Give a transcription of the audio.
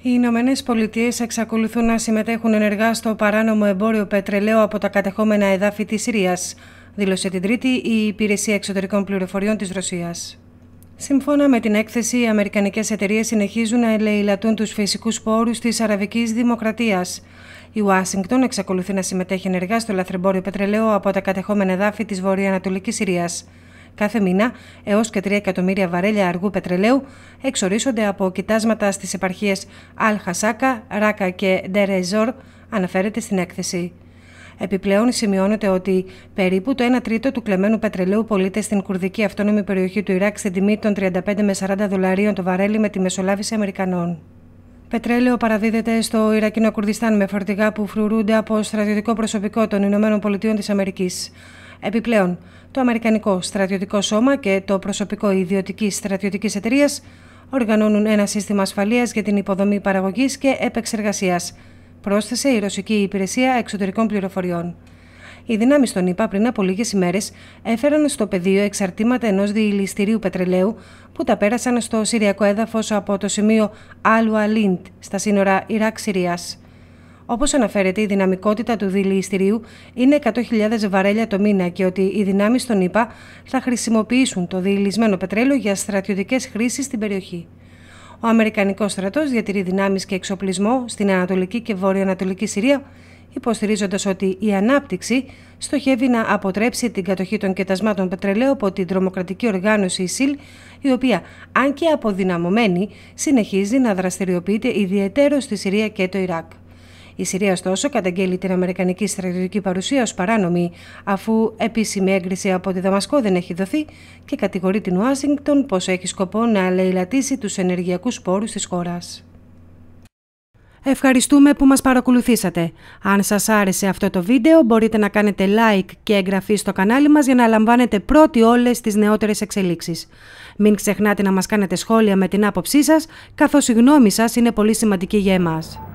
Οι Ηνωμένε Πολιτείες εξακολουθούν να συμμετέχουν ενεργά στο παράνομο εμπόριο πετρελαίου από τα κατεχόμενα εδάφη της Συρίας, δήλωσε την Τρίτη η Υπηρεσία Εξωτερικών Πληροφοριών της Ρωσίας. Σύμφωνα με την έκθεση, οι Αμερικανικές εταιρείες συνεχίζουν να ελεηλατούν τους φυσικούς πόρους της Αραβικής Δημοκρατίας. Η Ουάσιγκτον εξακολουθεί να συμμετέχει ενεργά στο λαθρεμπόριο πετρελαίου από τα κατεχόμενα εδάφη της Βορειοανατολική Συρίας κάθε μήνα έως και 3 εκατομμύρια βαρέλια αργού πετρελαίου εξορίσονται από κοιτάσματα στις επαρχίες Αλ-Χασάκα, Ράκα και Ντερεζόρ, αναφέρεται στην έκθεση. Επιπλέον, σημειώνεται ότι περίπου το 1 τρίτο του κλεμμένου πετρελαίου πωλείται στην κουρδική αυτόνομη περιοχή του Ιράκ στην τιμή των 35 με 40 δολαρίων το βαρέλι με τη μεσολάβηση Αμερικανών. Πετρέλαιο παραδίδεται στο Ιρακινό Κουρδιστάν με φορτηγά που φρουρούνται από στρατιωτικό προσωπικό των ΗΠΑ. Επιπλέον, το Αμερικανικό Στρατιωτικό Σώμα και το προσωπικό ιδιωτική στρατιωτικής εταιρείας οργανώνουν ένα σύστημα ασφαλείας για την υποδομή παραγωγής και επεξεργασίας, πρόσθεσε η Ρωσική Υπηρεσία Εξωτερικών Πληροφοριών. Οι δυνάμεις των ΗΠΑ πριν από λίγες ημέρες έφεραν στο πεδίο εξαρτήματα ενός διηληστηρίου πετρελαίου που τα πέρασαν στο Συριακό έδαφος από το σημείο Αλουαλίντ στα σύνορα Όπως αναφέρεται, η δυναμικότητα του δηληστηρίου είναι 100.000 βαρέλια το μήνα και ότι οι δυνάμεις των ΗΠΑ θα χρησιμοποιήσουν το διηλισμένο πετρέλαιο για στρατιωτικές χρήσεις στην περιοχή. Ο Αμερικανικός στρατός διατηρεί δυνάμεις και εξοπλισμό στην Ανατολική και Βόρειο-Ανατολική Συρία, υποστηρίζοντας ότι η ανάπτυξη στοχεύει να αποτρέψει την κατοχή των κετασμάτων πετρελαίου από την τρομοκρατική οργάνωση ΙΣΥΛ, η οποία, αν και αποδυναμωμένη, συνεχίζει να δραστηριοποιείται ιδιαίτερο στη Συρία και το Ιράκ. Η Συρία, ωστόσο, καταγγέλει την Αμερικανική στρατιωτική παρουσία ως παράνομη, αφού επίσημη έγκριση από τη Δαμασκό δεν έχει δοθεί και κατηγορεί την Ουάσιγκτον πως έχει σκοπό να αλληλατήσει τους ενεργειακούς πόρους της χώρας. Ευχαριστούμε που μας παρακολουθήσατε. Αν σας άρεσε αυτό το βίντεο μπορείτε να κάνετε like και εγγραφή στο κανάλι μας για να λαμβάνετε πρώτοι όλες τις νεότερες εξελίξεις. Μην ξεχνάτε να μας κάνετε σχόλια με την άποψή σας, καθώς η γνώμη σας είναι πολύ σημαντική για εμάς.